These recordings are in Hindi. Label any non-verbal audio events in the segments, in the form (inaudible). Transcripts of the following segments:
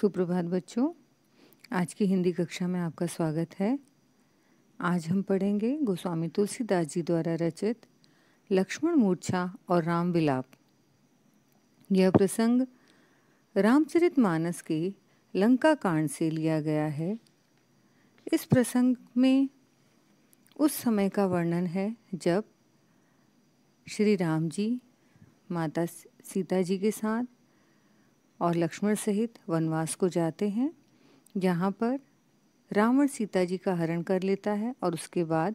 सुप्रभात बच्चों आज की हिंदी कक्षा में आपका स्वागत है आज हम पढ़ेंगे गोस्वामी तुलसीदास जी द्वारा रचित लक्ष्मण मूर्छा और राम विलाप यह प्रसंग रामचरित मानस के लंका कांड से लिया गया है इस प्रसंग में उस समय का वर्णन है जब श्री राम जी माता सीता जी के साथ और लक्ष्मण सहित वनवास को जाते हैं यहाँ पर रावण सीता जी का हरण कर लेता है और उसके बाद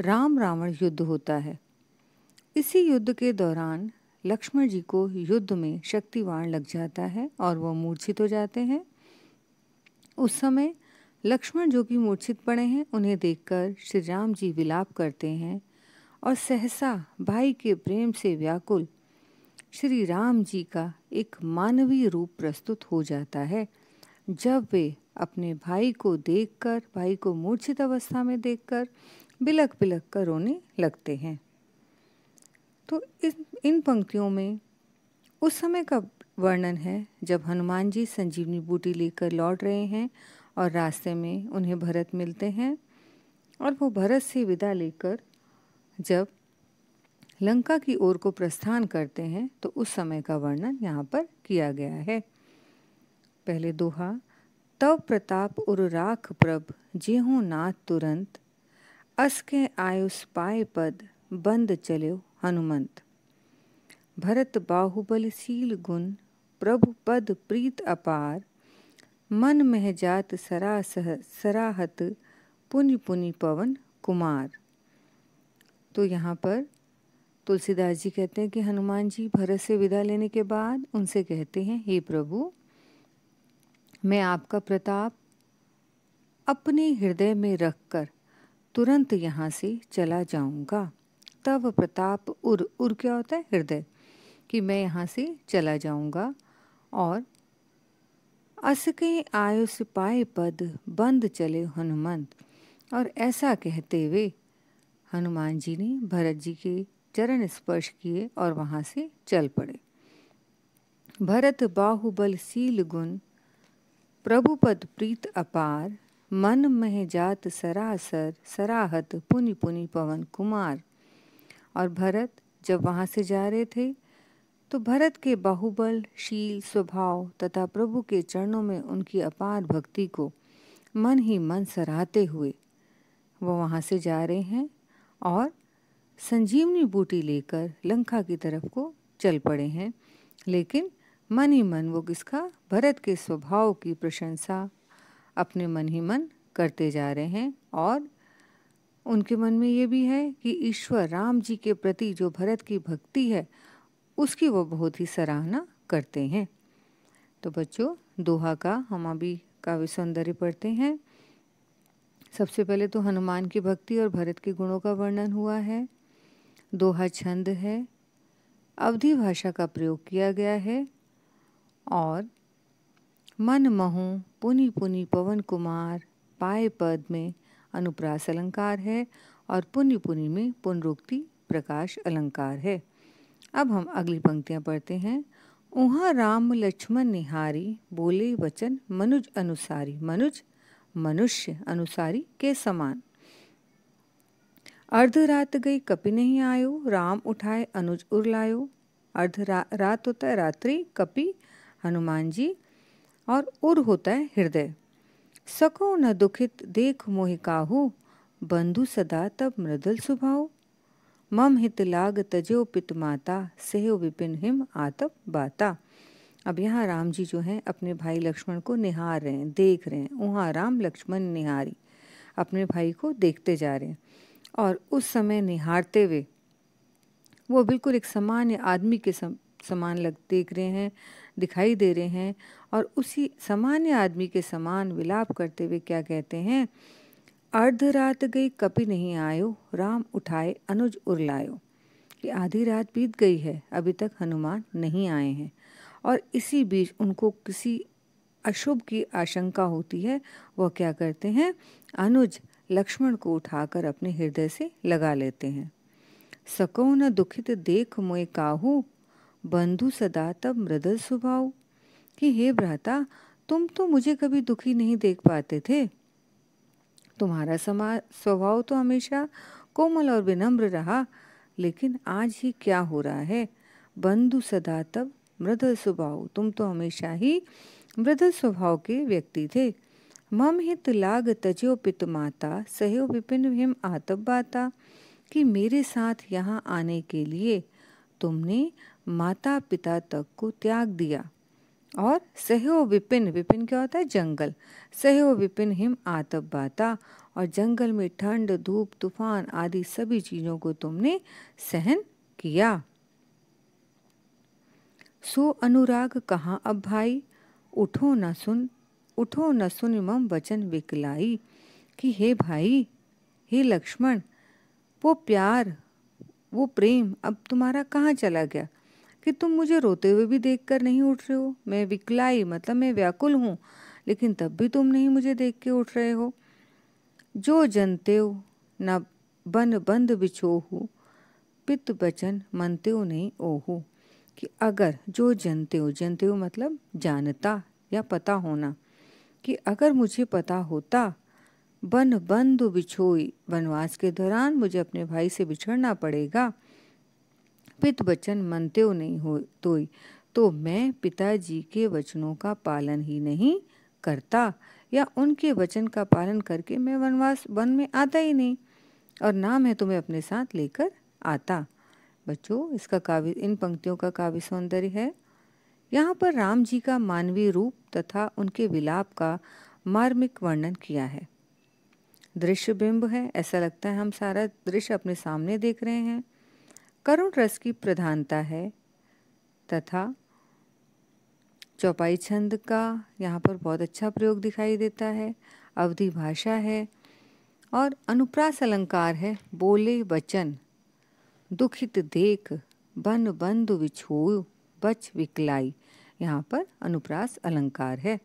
राम रावण युद्ध होता है इसी युद्ध के दौरान लक्ष्मण जी को युद्ध में शक्तिवान लग जाता है और वह मूर्छित हो जाते हैं उस समय लक्ष्मण जो कि मूर्छित पड़े हैं उन्हें देखकर श्री राम जी विलाप करते हैं और सहसा भाई के प्रेम से व्याकुल श्री राम जी का एक मानवीय रूप प्रस्तुत हो जाता है जब वे अपने भाई को देखकर भाई को मूर्छित अवस्था में देखकर बिलक बिलक कर रोने लगते हैं तो इस इन पंक्तियों में उस समय का वर्णन है जब हनुमान जी संजीवनी बूटी लेकर लौट रहे हैं और रास्ते में उन्हें भरत मिलते हैं और वो भरत से विदा लेकर जब लंका की ओर को प्रस्थान करते हैं तो उस समय का वर्णन यहाँ पर किया गया है पहले दोहा तव प्रताप उर राख प्रभ जेहू नाथ तुरंत असके आयुष पाए पद बंद चलो हनुमंत भरत बाहुबल सील गुण प्रभु पद प्रीत अपार मन मह जात सरासह सराहत पुण्य पुनि पवन कुमार तो यहाँ पर तुलसीदास जी कहते हैं कि हनुमान जी भरत से विदा लेने के बाद उनसे कहते हैं हे प्रभु मैं आपका प्रताप अपने हृदय में रखकर तुरंत यहाँ से चला जाऊँगा तब प्रताप उर उर क्या होता है हृदय कि मैं यहाँ से चला जाऊँगा और असके आयुष पाए पद बंद चले हनुमंत और ऐसा कहते हुए हनुमान जी ने भरत जी के चरण स्पर्श किए और वहाँ से चल पड़े भरत बाहुबल सील गुण प्रभुपद प्रीत अपार मन मह जात सरासर सराहत पुनि पुनि पवन कुमार और भरत जब वहाँ से जा रहे थे तो भरत के बाहुबल शील स्वभाव तथा प्रभु के चरणों में उनकी अपार भक्ति को मन ही मन सराहते हुए वो वहाँ से जा रहे हैं और संजीवनी बूटी लेकर लंका की तरफ को चल पड़े हैं लेकिन मन ही मन वो किसका भरत के स्वभाव की प्रशंसा अपने मन ही मन करते जा रहे हैं और उनके मन में ये भी है कि ईश्वर राम जी के प्रति जो भरत की भक्ति है उसकी वो बहुत ही सराहना करते हैं तो बच्चों दोहा का हम अभी काव्य सौंदर्य पढ़ते हैं सबसे पहले तो हनुमान की भक्ति और भरत के गुणों का वर्णन हुआ है दोहा छंद है अवधि भाषा का प्रयोग किया गया है और मन महु पुनि पुनि पवन कुमार पाए पद में अनुप्रास अलंकार है और पुण्य पुनि में पुनरुक्ति प्रकाश अलंकार है अब हम अगली पंक्तियां पढ़ते हैं ऊहा राम लक्ष्मण निहारी बोले वचन मनुज अनुसारी मनुज मनुष्य अनुसारी के समान अर्ध रात गई कपि नहीं आयो राम उठाए अनुज उर लायो अर्ध रा, रात होता है रात्रि कपि हनुमान जी और उर होता है हृदय सको न दुखित देख मोहि काहू बंधु सदा तब मृदुल सुभाओ मम हित लाग तजो पित माता सेहो विपिन हिम आतप बाता अब यहाँ राम जी जो हैं अपने भाई लक्ष्मण को निहार रहे हैं देख रहे हैं वहाँ राम लक्ष्मण निहारी अपने भाई को देखते जा रहे हैं और उस समय निहारते हुए वो बिल्कुल एक सामान्य आदमी के सम, समान लग देख रहे हैं दिखाई दे रहे हैं और उसी सामान्य आदमी के समान विलाप करते हुए क्या कहते हैं अर्ध रात गई कभी नहीं आयो राम उठाए अनुज उरलायो कि आधी रात बीत गई है अभी तक हनुमान नहीं आए हैं और इसी बीच उनको किसी अशुभ की आशंका होती है वह क्या करते हैं अनुज लक्ष्मण को उठाकर अपने हृदय से लगा लेते हैं सको न दुखित देख मोय काहू बंधु सदा तब मृदल स्वभाव कि हे भ्राता तुम तो मुझे कभी दुखी नहीं देख पाते थे तुम्हारा समा स्वभाव तो हमेशा कोमल और विनम्र रहा लेकिन आज ही क्या हो रहा है बंधु सदा तब मृदल स्वभाव तुम तो हमेशा ही मृदल स्वभाव के व्यक्ति थे मम हित लाग पित माता सहयो विपिन भीम बाता कि मेरे साथ यहाँ आने के लिए तुमने माता पिता तक को त्याग दिया और सहयो विपिन विपिन क्या होता है जंगल सहयो विपिन हिम बाता और जंगल में ठंड धूप तूफान आदि सभी चीज़ों को तुमने सहन किया सो अनुराग कहाँ अब भाई उठो ना सुन उठो न सुन मम वचन विकलाई कि हे भाई हे लक्ष्मण वो प्यार वो प्रेम अब तुम्हारा कहाँ चला गया कि तुम मुझे रोते हुए भी देखकर नहीं उठ रहे हो मैं विकलाई मतलब मैं व्याकुल हूँ लेकिन तब भी तुम नहीं मुझे देख के उठ रहे हो जो जनते हो न बन बंद बिछोहू पित बचन मनते हो नहीं ओहो कि अगर जो जनते हो जनते हो मतलब जानता या पता होना कि अगर मुझे पता होता बन बंधु बिछोई वनवास के दौरान मुझे अपने भाई से बिछड़ना पड़ेगा पित वचन मनते हो नहीं हो तो, तो मैं पिताजी के वचनों का पालन ही नहीं करता या उनके वचन का पालन करके मैं वनवास वन में आता ही नहीं और ना मैं तुम्हें अपने साथ लेकर आता बच्चों इसका काव्य इन पंक्तियों का काव्य सौंदर्य है यहाँ पर राम जी का मानवीय रूप तथा उनके विलाप का मार्मिक वर्णन किया है दृश्य बिंब है ऐसा लगता है हम सारा दृश्य अपने सामने देख रहे हैं करुण रस की प्रधानता है तथा चौपाई छंद का यहाँ पर बहुत अच्छा प्रयोग दिखाई देता है अवधि भाषा है और अनुप्रास अलंकार है बोले वचन दुखित देख बन बंधु बिछो बच विकलाई यहाँ पर अनुप्रास अलंकार है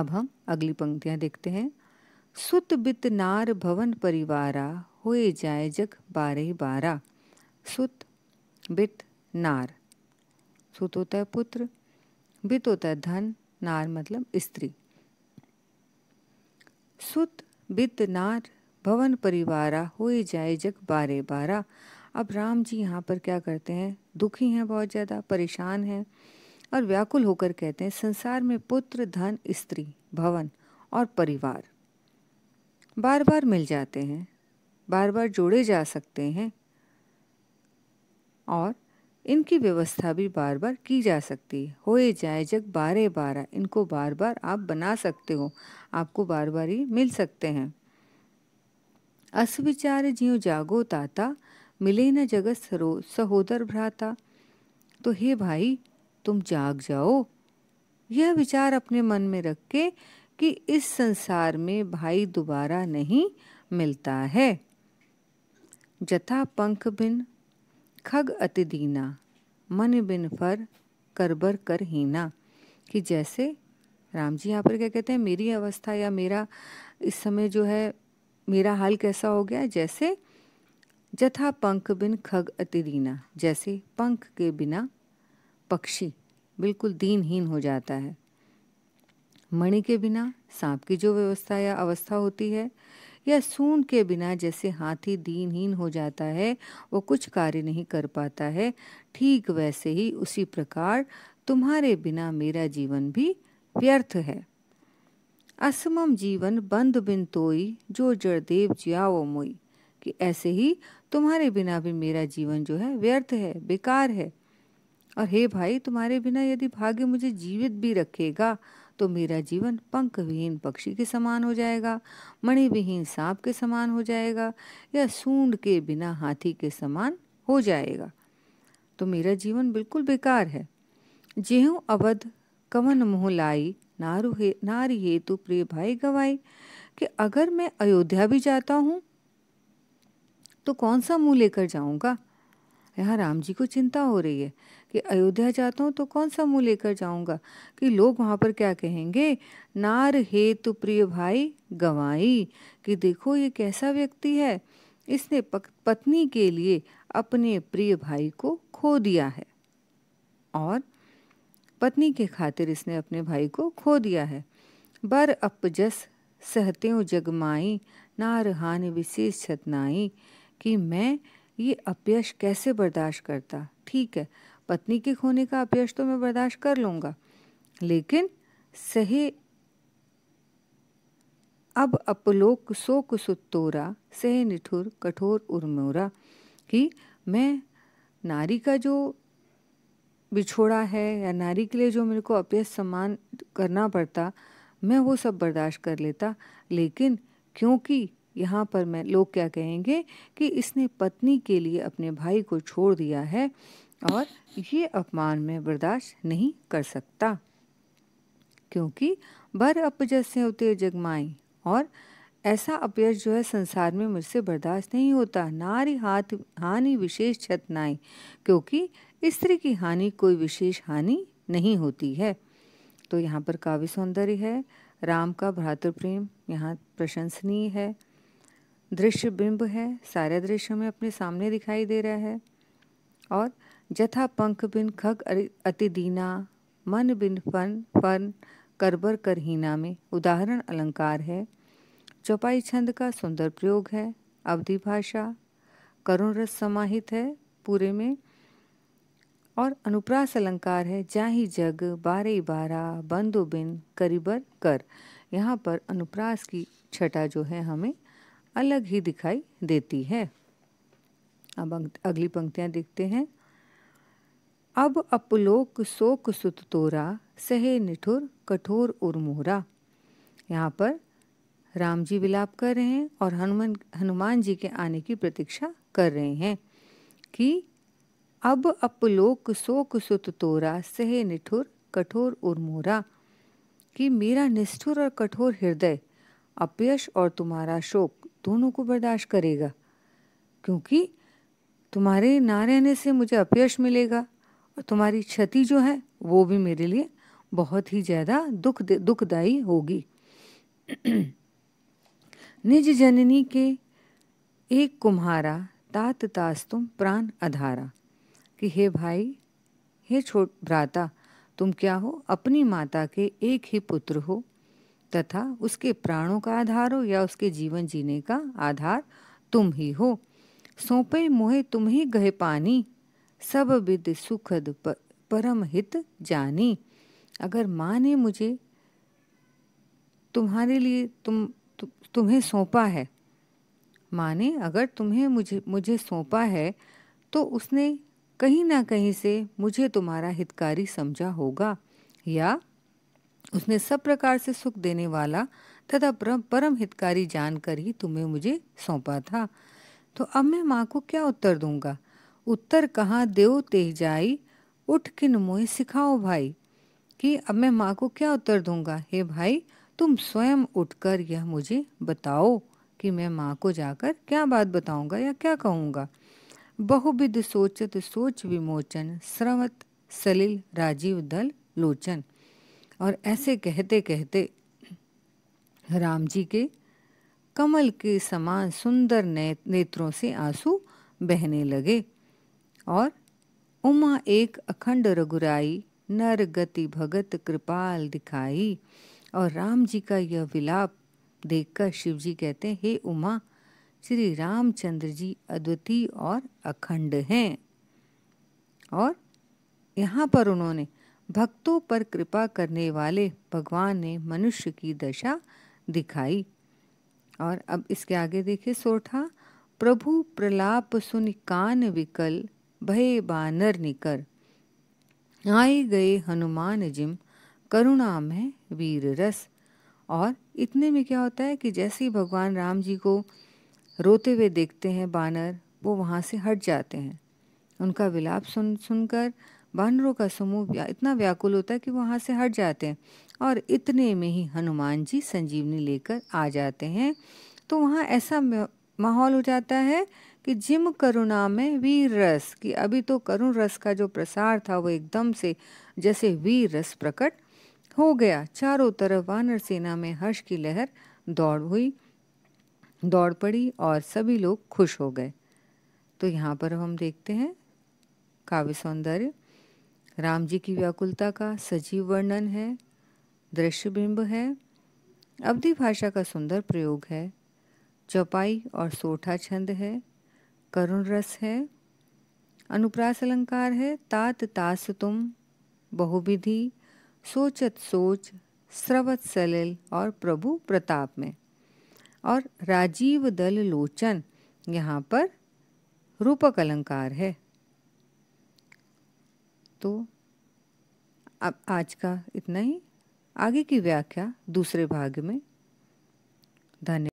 अब हम अगली पंक्तियाँ देखते हैं सुत बित नार भवन परिवारा होए जाए जग बारे बारा सुत बित नार सुत होता है पुत्र बित होता है धन नार मतलब स्त्री सुत बित नार भवन परिवारा होए जाए जग बारे बारा अब राम जी यहाँ पर क्या करते हैं दुखी हैं बहुत ज़्यादा परेशान हैं और व्याकुल होकर कहते हैं संसार में पुत्र धन स्त्री भवन और परिवार बार बार मिल जाते हैं बार बार जोड़े जा सकते हैं और इनकी व्यवस्था भी बार बार की जा सकती है होए जाए जग बारे बारह इनको बार बार आप बना सकते हो आपको बार बार ही मिल सकते हैं असविचार जियो जागो ताता मिले न जगत सरो सहोदर भ्राता तो हे भाई तुम जाग जाओ यह विचार अपने मन में रख के कि इस संसार में भाई दोबारा नहीं मिलता है जथा पंख बिन खग अति दीना मन बिन फर करबर कर हीना कि जैसे राम जी यहाँ पर क्या कहते हैं मेरी अवस्था या मेरा इस समय जो है मेरा हाल कैसा हो गया जैसे जथा पंख बिन खग अतिदीना जैसे पंख के बिना पक्षी बिल्कुल दीनहीन हो जाता है मणि के बिना सांप की जो व्यवस्था या अवस्था होती है या सून के बिना जैसे हाथी दीनहीन हो जाता है वो कुछ कार्य नहीं कर पाता है ठीक वैसे ही उसी प्रकार तुम्हारे बिना मेरा जीवन भी व्यर्थ है असमम जीवन बंद बिन तोई जो जड़देव जियाओ मोई कि ऐसे ही तुम्हारे बिना भी मेरा जीवन जो है व्यर्थ है बेकार है और हे भाई तुम्हारे बिना यदि भाग्य मुझे जीवित भी रखेगा तो मेरा जीवन पंख विहीन पक्षी के समान हो जाएगा मणि विहीन सांप के समान हो जाएगा या सूंड के बिना हाथी के समान हो जाएगा तो मेरा जीवन बिल्कुल बेकार है जेहू अवध कवन मोह लाई नारू हे नारी हेतु प्रिय भाई गवाई कि अगर मैं अयोध्या भी जाता हूँ तो कौन सा मुंह लेकर जाऊंगा यहाँ राम जी को चिंता हो रही है कि अयोध्या जाता हूँ तो कौन सा मुंह लेकर जाऊंगा कि लोग वहाँ पर क्या कहेंगे नार हेतु प्रिय भाई गवाई कि देखो ये कैसा व्यक्ति है इसने पत्नी के लिए अपने प्रिय भाई को खो दिया है और पत्नी के खातिर इसने अपने भाई को खो दिया है बर अपजस सहते जगमाई नार हान विशेष छतनाई कि मैं ये अपयश कैसे बर्दाश्त करता ठीक है पत्नी के खोने का अपयश तो मैं बर्दाश्त कर लूँगा लेकिन सहे अब अपलोक शोक सुतोरा सहे निठुर कठोर उर्मोरा कि मैं नारी का जो बिछोड़ा है या नारी के लिए जो मेरे को अपयश सम्मान करना पड़ता मैं वो सब बर्दाश्त कर लेता लेकिन क्योंकि यहाँ पर मैं लोग क्या कहेंगे कि इसने पत्नी के लिए अपने भाई को छोड़ दिया है और ये अपमान में बर्दाश्त नहीं कर सकता क्योंकि भर अपज से होते जगमाई और ऐसा अपयश जो है संसार में मुझसे बर्दाश्त नहीं होता नारी हाथ हानि विशेष छतनाई क्योंकि स्त्री की हानि कोई विशेष हानि नहीं होती है तो यहाँ पर काव्य सौंदर्य है राम का भ्रातृप्रेम यहाँ प्रशंसनीय है दृश्य बिंब है सारे दृश्य में अपने सामने दिखाई दे रहा है और जथा पंख बिन खग अति दीना मन बिन फन फन करबर करहीना में उदाहरण अलंकार है चौपाई छंद का सुंदर प्रयोग है अवधि भाषा करुण रस समाहित है पूरे में और अनुप्रास अलंकार है जाही जग बारे बारा बंदो बिन करीबर कर यहाँ पर अनुप्रास की छटा जो है हमें अलग ही दिखाई देती है अब अगली पंक्तियाँ देखते हैं अब अपलोक शोक सुत तोरा सहे निठुर कठोर उर्मोरा यहाँ पर राम जी विलाप कर रहे हैं और हनुमान हनुमान जी के आने की प्रतीक्षा कर रहे हैं कि अब अपलोक शोक सुत तोरा सहे निठुर कठोर उर्मोरा कि मेरा निष्ठुर और कठोर हृदय अपयश और तुम्हारा शोक दोनों को बर्दाश्त करेगा क्योंकि तुम्हारे ना रहने से मुझे अपयश मिलेगा और तुम्हारी क्षति जो है वो भी मेरे लिए बहुत ही ज़्यादा दुख दुखदायी होगी (clears throat) निज जननी के एक कुम्हारा तात तास तुम प्राण अधारा कि हे भाई हे छोट भ्राता तुम क्या हो अपनी माता के एक ही पुत्र हो तथा उसके प्राणों का आधार हो या उसके जीवन जीने का आधार तुम ही हो सौंपे मोहे तुम ही गहे पानी सब विद सुखद परम हित जानी अगर माँ ने मुझे तुम्हारे लिए तुम तु, तुम्हें सौंपा है माँ ने अगर तुम्हें मुझे मुझे सौंपा है तो उसने कहीं ना कहीं से मुझे तुम्हारा हितकारी समझा होगा या उसने सब प्रकार से सुख देने वाला तथा परम हितकारी जानकर ही तुम्हें मुझे सौंपा था तो अब मैं माँ को क्या उत्तर दूंगा उत्तर कहाँ देव तेह जाई उठ किन मोहे सिखाओ भाई कि अब मैं माँ को क्या उत्तर दूंगा हे भाई तुम स्वयं उठकर यह मुझे बताओ कि मैं माँ को जाकर क्या बात बताऊंगा या क्या कहूँगा बहुविध सोचत सोच विमोचन स्रवत सलिल राजीव दल लोचन और ऐसे कहते कहते राम जी के कमल के समान सुंदर नेत्रों से आंसू बहने लगे और उमा एक अखंड रघुराई नर गति भगत कृपाल दिखाई और राम जी का यह विलाप देखकर शिव जी कहते हैं हे उमा श्री रामचंद्र जी अद्वितीय और अखंड हैं और यहाँ पर उन्होंने भक्तों पर कृपा करने वाले भगवान ने मनुष्य की दशा दिखाई और अब इसके आगे देखे सोठा प्रभु प्रलाप सुन कान विकल भय बानर निकर आए गए हनुमान जिम करुणा में वीर रस और इतने में क्या होता है कि जैसे ही भगवान राम जी को रोते हुए देखते हैं बानर वो वहाँ से हट जाते हैं उनका विलाप सुन सुनकर बानरों का समूह इतना व्याकुल होता है कि वहाँ से हट जाते हैं और इतने में ही हनुमान जी संजीवनी लेकर आ जाते हैं तो वहाँ ऐसा माहौल हो जाता है कि जिम करुणा में वीर रस कि अभी तो करुण रस का जो प्रसार था वो एकदम से जैसे वीर रस प्रकट हो गया चारों तरफ वानर सेना में हर्ष की लहर दौड़ हुई दौड़ पड़ी और सभी लोग खुश हो गए तो यहाँ पर हम देखते हैं काव्य सौंदर्य राम जी की व्याकुलता का सजीव वर्णन है दृश्यबिंब है अवधि भाषा का सुंदर प्रयोग है चौपाई और सोठा छंद है करुण रस है अनुप्रास अलंकार है तात तास तुम बहुविधि सोचत सोच स्रवत सलिल और प्रभु प्रताप में और राजीव दल लोचन यहाँ पर रूपक अलंकार है तो अब आज का इतना ही आगे की व्याख्या दूसरे भाग में धन्यवाद